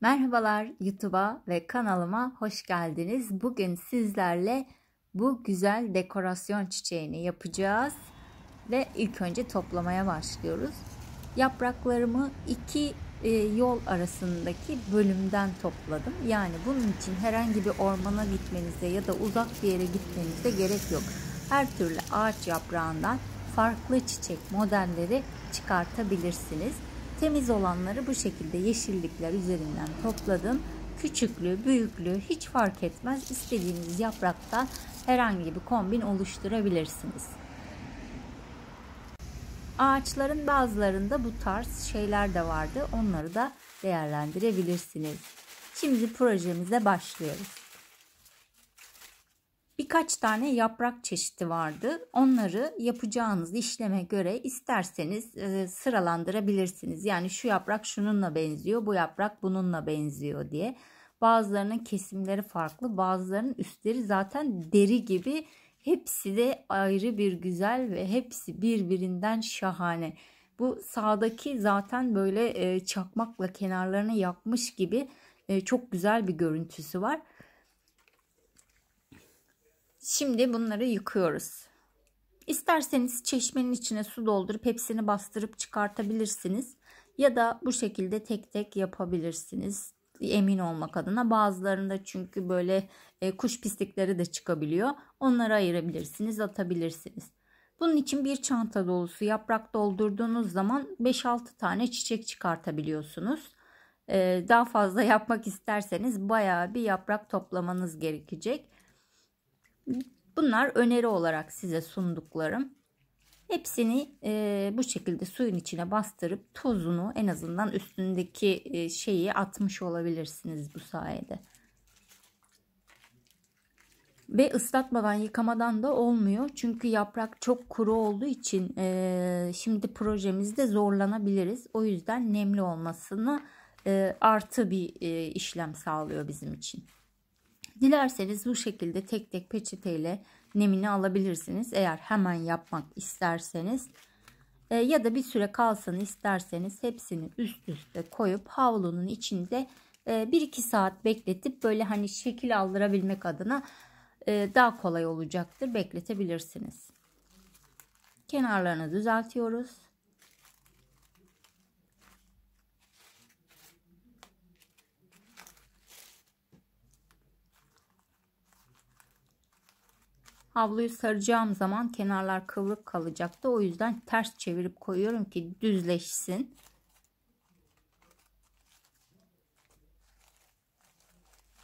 Merhabalar YouTube'a ve kanalıma hoş geldiniz. Bugün sizlerle bu güzel dekorasyon çiçeğini yapacağız ve ilk önce toplamaya başlıyoruz. Yapraklarımı iki e, yol arasındaki bölümden topladım. Yani bunun için herhangi bir ormana gitmenize ya da uzak bir yere gitmenize gerek yok. Her türlü ağaç yaprağından farklı çiçek modelleri çıkartabilirsiniz. Temiz olanları bu şekilde yeşillikler üzerinden topladım. Küçüklü, büyüklü hiç fark etmez. İstediğiniz yaprakta herhangi bir kombin oluşturabilirsiniz. Ağaçların bazılarında bu tarz şeyler de vardı. Onları da değerlendirebilirsiniz. Şimdi projemize başlıyoruz birkaç tane yaprak çeşidi vardı. Onları yapacağınız işleme göre isterseniz e, sıralandırabilirsiniz. Yani şu yaprak şununla benziyor, bu yaprak bununla benziyor diye. Bazılarının kesimleri farklı, bazılarının üstleri zaten deri gibi. Hepsi de ayrı bir güzel ve hepsi birbirinden şahane. Bu sağdaki zaten böyle e, çakmakla kenarlarını yakmış gibi e, çok güzel bir görüntüsü var. Şimdi bunları yıkıyoruz. İsterseniz çeşmenin içine su doldurup hepsini bastırıp çıkartabilirsiniz. Ya da bu şekilde tek tek yapabilirsiniz emin olmak adına. Bazılarında çünkü böyle e, kuş pislikleri de çıkabiliyor. Onları ayırabilirsiniz, atabilirsiniz. Bunun için bir çanta dolusu yaprak doldurduğunuz zaman 5-6 tane çiçek çıkartabiliyorsunuz. E, daha fazla yapmak isterseniz bayağı bir yaprak toplamanız gerekecek. Bunlar öneri olarak size sunduklarım. Hepsini e, bu şekilde suyun içine bastırıp tuzunu en azından üstündeki e, şeyi atmış olabilirsiniz bu sayede. Ve ıslatmadan yıkamadan da olmuyor. Çünkü yaprak çok kuru olduğu için e, şimdi projemizde zorlanabiliriz. O yüzden nemli olmasını e, artı bir e, işlem sağlıyor bizim için. Dilerseniz bu şekilde tek tek peçeteyle nemini alabilirsiniz. Eğer hemen yapmak isterseniz e, ya da bir süre kalsın isterseniz hepsini üst üste koyup havlunun içinde e, 1-2 saat bekletip böyle hani şekil aldırabilmek adına e, daha kolay olacaktır. Bekletebilirsiniz. Kenarlarını düzeltiyoruz. Havluyu saracağım zaman kenarlar kıvrık kalacaktı. O yüzden ters çevirip koyuyorum ki düzleşsin.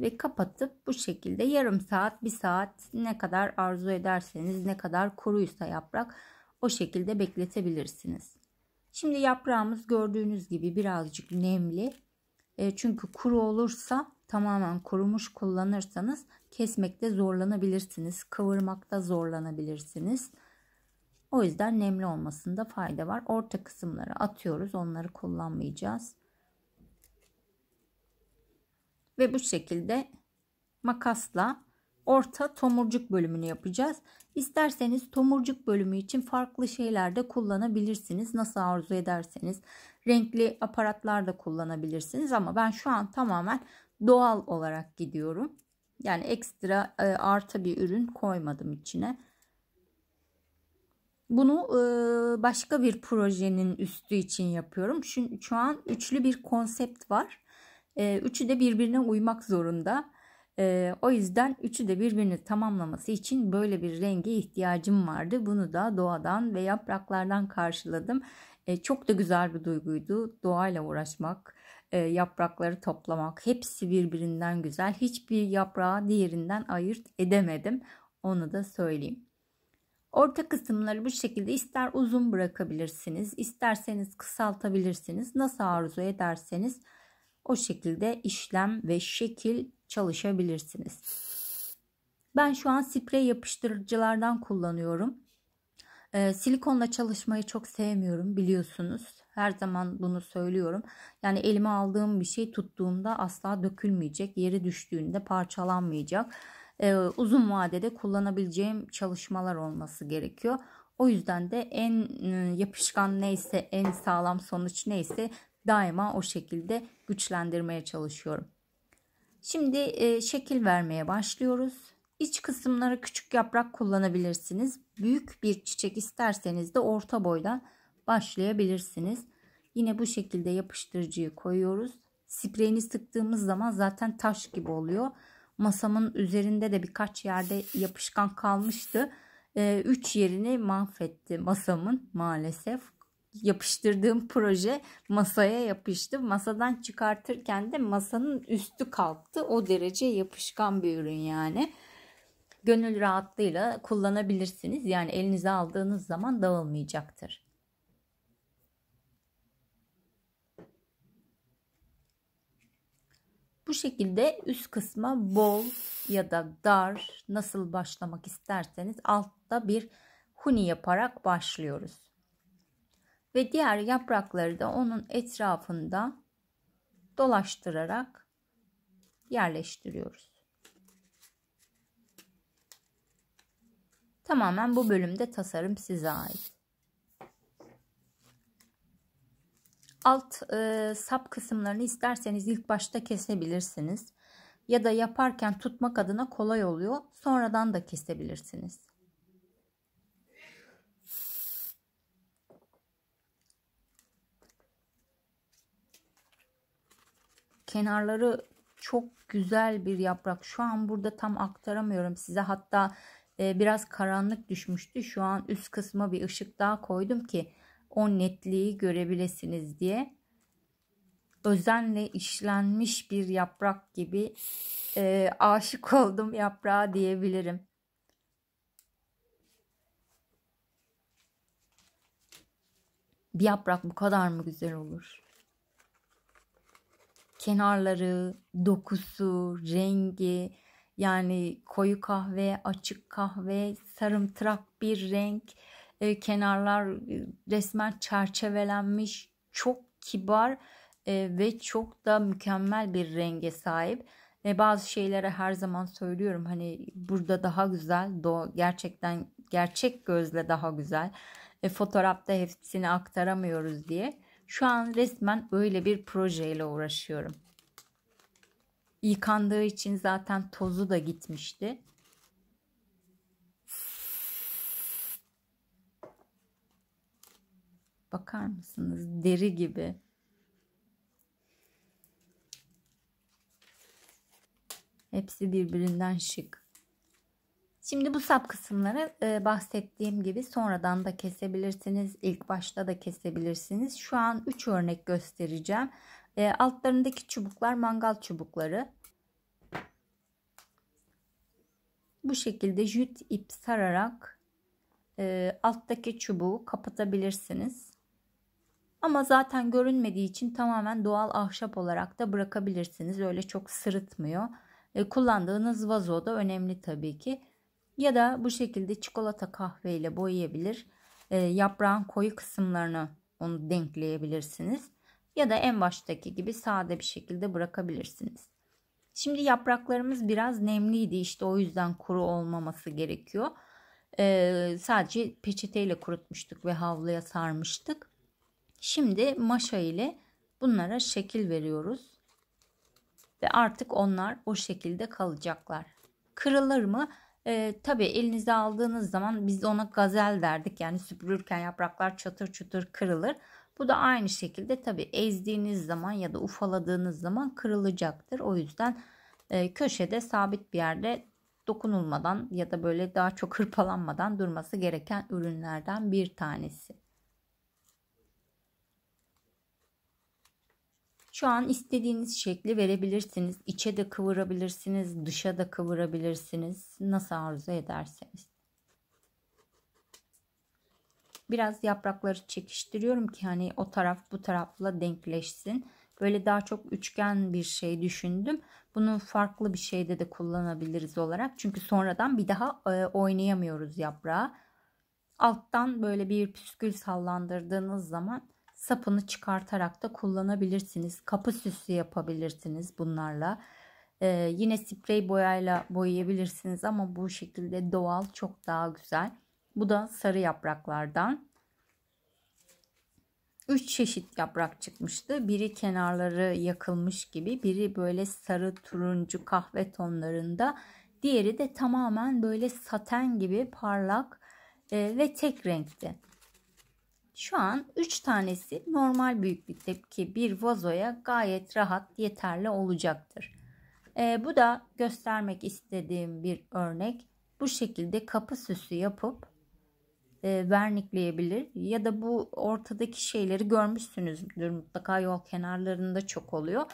Ve kapatıp bu şekilde yarım saat bir saat ne kadar arzu ederseniz ne kadar kuruysa yaprak o şekilde bekletebilirsiniz. Şimdi yaprağımız gördüğünüz gibi birazcık nemli. E, çünkü kuru olursa tamamen kurumuş kullanırsanız kesmekte zorlanabilirsiniz. Kıvırmakta zorlanabilirsiniz. O yüzden nemli olmasında fayda var. Orta kısımları atıyoruz. Onları kullanmayacağız. Ve bu şekilde makasla orta tomurcuk bölümünü yapacağız. İsterseniz tomurcuk bölümü için farklı şeyler de kullanabilirsiniz. Nasıl arzu ederseniz renkli aparatlar da kullanabilirsiniz ama ben şu an tamamen doğal olarak gidiyorum. Yani ekstra e, artı bir ürün koymadım içine. Bunu e, başka bir projenin üstü için yapıyorum. Şu, şu an üçlü bir konsept var. E, üçü de birbirine uymak zorunda. E, o yüzden üçü de birbirini tamamlaması için böyle bir renge ihtiyacım vardı. Bunu da doğadan ve yapraklardan karşıladım. E, çok da güzel bir duyguydu. Doğayla uğraşmak, e, yaprakları toplamak hepsi birbirinden güzel. Hiçbir yaprağı diğerinden ayırt edemedim. Onu da söyleyeyim. Orta kısımları bu şekilde ister uzun bırakabilirsiniz, isterseniz kısaltabilirsiniz. Nasıl arzu ederseniz o şekilde işlem ve şekil çalışabilirsiniz. Ben şu an sprey yapıştırıcılardan kullanıyorum. Ee, silikonla çalışmayı çok sevmiyorum biliyorsunuz. Her zaman bunu söylüyorum. Yani elime aldığım bir şey tuttuğumda asla dökülmeyecek. Yeri düştüğünde parçalanmayacak. Ee, uzun vadede kullanabileceğim çalışmalar olması gerekiyor. O yüzden de en e, yapışkan neyse, en sağlam sonuç neyse daima o şekilde güçlendirmeye çalışıyorum. Şimdi e, şekil vermeye başlıyoruz. İç kısımları küçük yaprak kullanabilirsiniz. Büyük bir çiçek isterseniz de orta boydan başlayabilirsiniz. Yine bu şekilde yapıştırıcıyı koyuyoruz. Spreyini sıktığımız zaman zaten taş gibi oluyor. Masamın üzerinde de birkaç yerde yapışkan kalmıştı. Ee, üç yerini mahvetti masamın maalesef. Yapıştırdığım proje masaya yapıştı. Masadan çıkartırken de masanın üstü kalktı. O derece yapışkan bir ürün yani. Gönül rahatlığıyla kullanabilirsiniz. Yani elinize aldığınız zaman dağılmayacaktır. Bu şekilde üst kısma bol ya da dar nasıl başlamak isterseniz altta bir huni yaparak başlıyoruz. Ve diğer yaprakları da onun etrafında dolaştırarak yerleştiriyoruz. Tamamen bu bölümde tasarım size ait. alt e, sap kısımlarını isterseniz ilk başta kesebilirsiniz. Ya da yaparken tutmak adına kolay oluyor. Sonradan da kesebilirsiniz. Kenarları çok güzel bir yaprak. Şu an burada tam aktaramıyorum size. Hatta e, biraz karanlık düşmüştü. Şu an üst kısma bir ışık daha koydum ki o netliği görebilirsiniz diye özenle işlenmiş bir yaprak gibi e, aşık oldum yaprağa diyebilirim. Bir yaprak bu kadar mı güzel olur? Kenarları, dokusu, rengi yani koyu kahve, açık kahve, sarımtırak bir renk e, kenarlar e, resmen çerçevelenmiş çok kibar e, ve çok da mükemmel bir renge sahip. E, bazı şeylere her zaman söylüyorum hani burada daha güzel do gerçekten gerçek gözle daha güzel e, fotoğrafta hepsini aktaramıyoruz diye. Şu an resmen öyle bir projeyle uğraşıyorum. Yıkandığı için zaten tozu da gitmişti. Bakar mısınız? Deri gibi. Hepsi birbirinden şık. Şimdi bu sap kısımları e, bahsettiğim gibi sonradan da kesebilirsiniz. İlk başta da kesebilirsiniz. Şu an 3 örnek göstereceğim. E, altlarındaki çubuklar mangal çubukları. Bu şekilde jüt ip sararak e, alttaki çubuğu kapatabilirsiniz. Ama zaten görünmediği için tamamen doğal ahşap olarak da bırakabilirsiniz. Öyle çok sırıtmıyor. E, kullandığınız vazo da önemli tabii ki. Ya da bu şekilde çikolata kahve ile boyayabilir. E, yaprağın koyu kısımlarını onu denkleyebilirsiniz. Ya da en baştaki gibi sade bir şekilde bırakabilirsiniz. Şimdi yapraklarımız biraz nemliydi işte o yüzden kuru olmaması gerekiyor. Ee, sadece peçeteyle kurutmuştuk ve havluya sarmıştık. Şimdi maşa ile bunlara şekil veriyoruz. Ve artık onlar o şekilde kalacaklar. Kırılır mı? Ee, tabii elinize aldığınız zaman biz ona gazel derdik. Yani süpürürken yapraklar çatır çutur kırılır. Bu da aynı şekilde tabii ezdiğiniz zaman ya da ufaladığınız zaman kırılacaktır. O yüzden e, köşede sabit bir yerde dokunulmadan ya da böyle daha çok hırpalanmadan durması gereken ürünlerden bir tanesi. Şu an istediğiniz şekli verebilirsiniz. İçe de kıvırabilirsiniz, dışa da kıvırabilirsiniz. Nasıl arzu ederseniz. Biraz yaprakları çekiştiriyorum ki hani o taraf bu tarafla denkleşsin. Böyle daha çok üçgen bir şey düşündüm. Bunu farklı bir şeyde de kullanabiliriz olarak. Çünkü sonradan bir daha e, oynayamıyoruz yaprağı. Alttan böyle bir püskül sallandırdığınız zaman sapını çıkartarak da kullanabilirsiniz. Kapı süsü yapabilirsiniz bunlarla. Ee, yine sprey boyayla boyayabilirsiniz ama bu şekilde doğal çok daha güzel. Bu da sarı yapraklardan. 3 çeşit yaprak çıkmıştı. Biri kenarları yakılmış gibi, biri böyle sarı, turuncu, kahve tonlarında. Diğeri de tamamen böyle saten gibi parlak e, ve tek renkte. Şu an 3 tanesi normal büyüklükteki bir vazoya gayet rahat yeterli olacaktır. E, bu da göstermek istediğim bir örnek. Bu şekilde kapı süsü yapıp e, vernikleyebilir ya da bu ortadaki şeyleri görmüşsünüzdür mutlaka yol kenarlarında çok oluyor.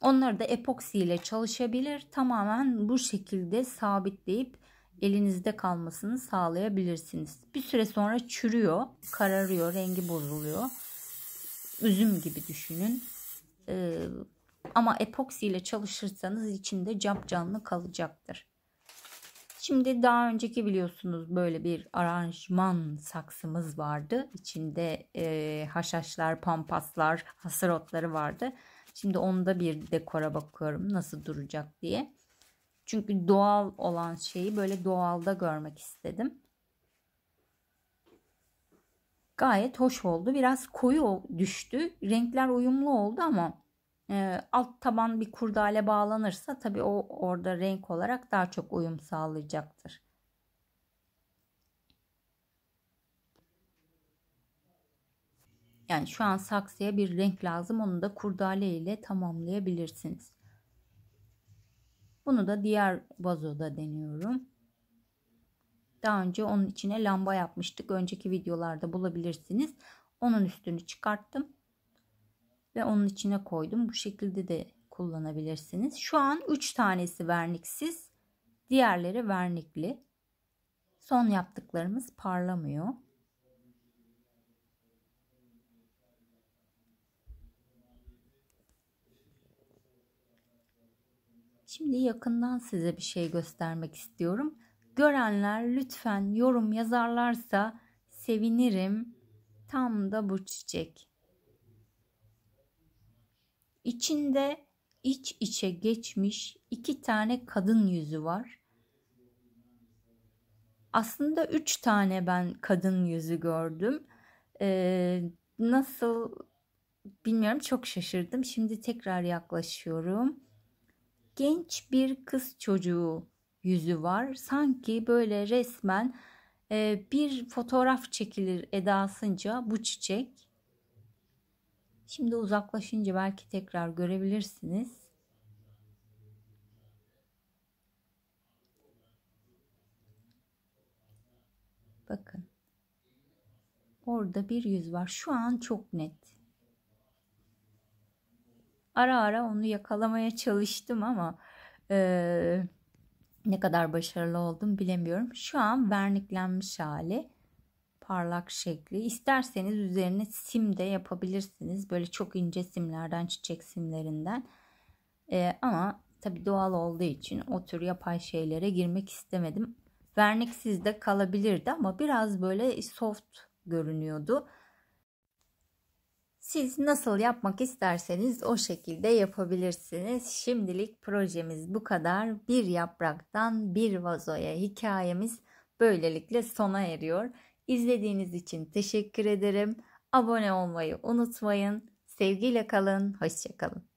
Onları da epoksi ile çalışabilir. Tamamen bu şekilde sabitleyip elinizde kalmasını sağlayabilirsiniz. Bir süre sonra çürüyor, kararıyor, rengi bozuluyor. Üzüm gibi düşünün. Ee, ama epoksi ile çalışırsanız içinde cap canlı kalacaktır. Şimdi daha önceki biliyorsunuz böyle bir aranjman saksımız vardı. İçinde e, haşhaşlar, pampaslar, hasır otları vardı. Şimdi onda bir dekora bakıyorum nasıl duracak diye. Çünkü doğal olan şeyi böyle doğalda görmek istedim. Gayet hoş oldu. Biraz koyu düştü. Renkler uyumlu oldu ama e, alt taban bir kurdale bağlanırsa tabii o orada renk olarak daha çok uyum sağlayacaktır. Yani şu an saksıya bir renk lazım. Onu da kurdale ile tamamlayabilirsiniz. Bunu da diğer vazoda deniyorum. Daha önce onun içine lamba yapmıştık. Önceki videolarda bulabilirsiniz. Onun üstünü çıkarttım. Ve onun içine koydum. Bu şekilde de kullanabilirsiniz. Şu an 3 tanesi verniksiz. Diğerleri vernikli. Son yaptıklarımız parlamıyor. Şimdi yakından size bir şey göstermek istiyorum. Görenler lütfen yorum yazarlarsa sevinirim. Tam da bu çiçek. İçinde iç içe geçmiş iki tane kadın yüzü var. Aslında üç tane ben kadın yüzü gördüm. Ee, nasıl bilmiyorum çok şaşırdım. Şimdi tekrar yaklaşıyorum genç bir kız çocuğu yüzü var. Sanki böyle resmen e, bir fotoğraf çekilir edasınca bu çiçek. Şimdi uzaklaşınca belki tekrar görebilirsiniz. Bakın. Orada bir yüz var. Şu an çok net ara ara onu yakalamaya çalıştım ama e, ne kadar başarılı oldum bilemiyorum. Şu an verniklenmiş hali parlak şekli. İsterseniz üzerine sim de yapabilirsiniz. Böyle çok ince simlerden, çiçek simlerinden. Ee, ama tabii doğal olduğu için o tür yapay şeylere girmek istemedim. Vernik sizde kalabilirdi ama biraz böyle soft görünüyordu. Siz nasıl yapmak isterseniz o şekilde yapabilirsiniz. Şimdilik projemiz bu kadar. Bir yapraktan bir vazoya hikayemiz böylelikle sona eriyor. İzlediğiniz için teşekkür ederim. Abone olmayı unutmayın. Sevgiyle kalın, hoşçakalın.